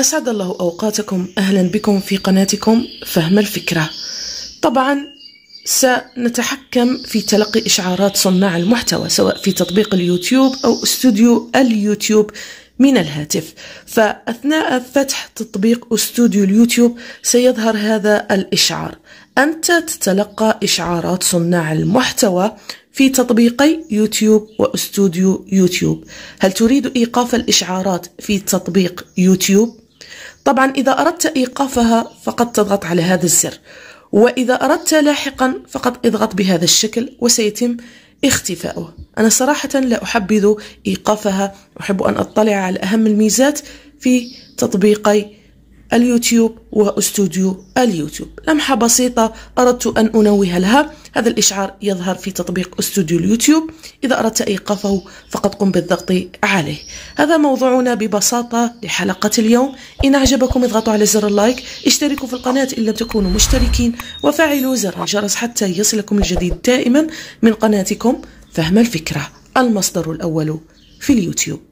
أسعد الله أوقاتكم أهلا بكم في قناتكم فهم الفكرة طبعا سنتحكم في تلقي إشعارات صناع المحتوى سواء في تطبيق اليوتيوب أو استوديو اليوتيوب من الهاتف فأثناء فتح تطبيق استوديو اليوتيوب سيظهر هذا الإشعار أنت تتلقى إشعارات صناع المحتوى في تطبيقي يوتيوب واستوديو يوتيوب هل تريد إيقاف الإشعارات في تطبيق يوتيوب طبعا إذا أردت إيقافها فقد تضغط على هذا الزر وإذا أردت لاحقا فقد اضغط بهذا الشكل وسيتم اختفاؤه أنا صراحة لا أحبذ إيقافها أحب أن أطلع على أهم الميزات في تطبيقي اليوتيوب واستوديو اليوتيوب لمحة بسيطة أردت أن أنوه لها هذا الإشعار يظهر في تطبيق استوديو اليوتيوب إذا أردت إيقافه فقد قم بالضغط عليه هذا موضوعنا ببساطة لحلقة اليوم إن أعجبكم اضغطوا على زر اللايك اشتركوا في القناة إن لم تكونوا مشتركين وفعلوا زر الجرس حتى يصلكم الجديد دائما من قناتكم فهم الفكرة المصدر الأول في اليوتيوب